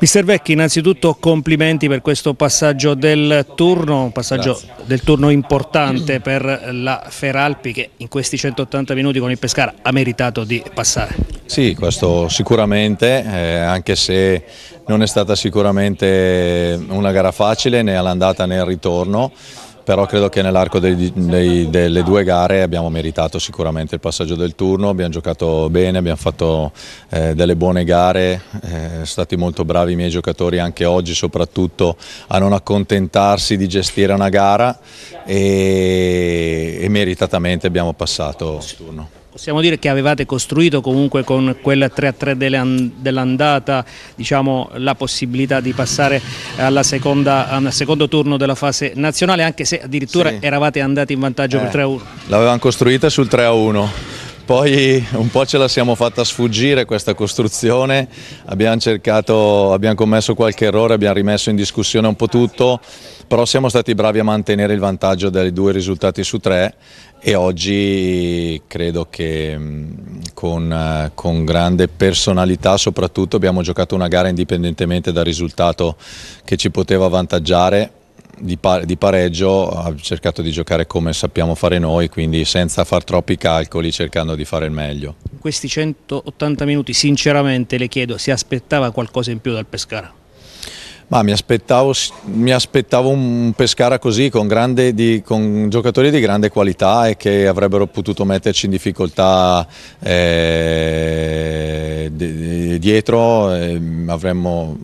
Mister Vecchi, innanzitutto complimenti per questo passaggio del turno, un passaggio Grazie. del turno importante per la Feralpi che in questi 180 minuti con il Pescara ha meritato di passare. Sì, questo sicuramente, eh, anche se non è stata sicuramente una gara facile né all'andata né al ritorno però credo che nell'arco delle due gare abbiamo meritato sicuramente il passaggio del turno, abbiamo giocato bene, abbiamo fatto eh, delle buone gare, eh, sono stati molto bravi i miei giocatori anche oggi soprattutto a non accontentarsi di gestire una gara e, e meritatamente abbiamo passato il turno. Possiamo dire che avevate costruito comunque con quel 3-3 dell'andata diciamo, la possibilità di passare seconda, al secondo turno della fase nazionale anche se addirittura sì. eravate andati in vantaggio eh, per 3-1. L'avevamo costruita sul 3-1 poi un po' ce la siamo fatta sfuggire questa costruzione, abbiamo, cercato, abbiamo commesso qualche errore, abbiamo rimesso in discussione un po' tutto, però siamo stati bravi a mantenere il vantaggio dei due risultati su tre e oggi credo che mm, con, eh, con, grande personalità soprattutto abbiamo giocato una gara indipendentemente dal risultato che ci poteva avvantaggiare di, pareggio ha cercato di giocare come sappiamo fare noi, quindi senza far troppi calcoli, cercando di fare il meglio. In questi 180 minuti, sinceramente le chiedo, si aspettava qualcosa in più dal Pescara? Ma mi aspettavo, mi aspettavo un Pescara così, con, grande, di, con, giocatori di grande qualità e che avrebbero potuto metterci in difficoltà. Eh dietro avremmo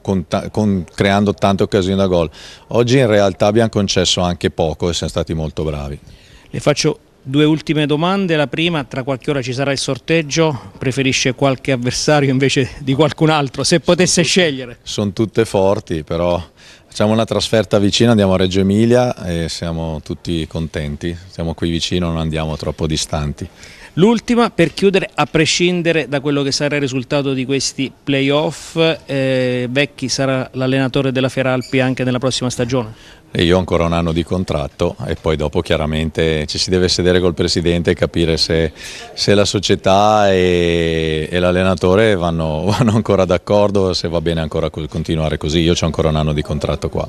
con, con, creando tante occasioni da gol. Oggi in realtà abbiamo concesso anche poco e siamo stati molto bravi. Le faccio due ultime domande, la prima tra qualche ora ci sarà il sorteggio, preferisce qualche avversario invece di qualcun altro, se potesse sono tutte, scegliere? Sono tutte forti però Facciamo una trasferta vicina, andiamo a Reggio Emilia e siamo tutti contenti, siamo qui vicino, non andiamo troppo distanti. L'ultima per chiudere, a prescindere da quello che sarà il risultato di questi playoff, eh, Vecchi sarà l'allenatore della Feralpi anche nella prossima stagione? E io ho ancora un anno di contratto e poi dopo chiaramente ci si deve sedere col presidente e capire se, se la società e, e l'allenatore vanno, vanno ancora d'accordo, se va bene ancora continuare così. Io ho ancora un anno di contratto 过。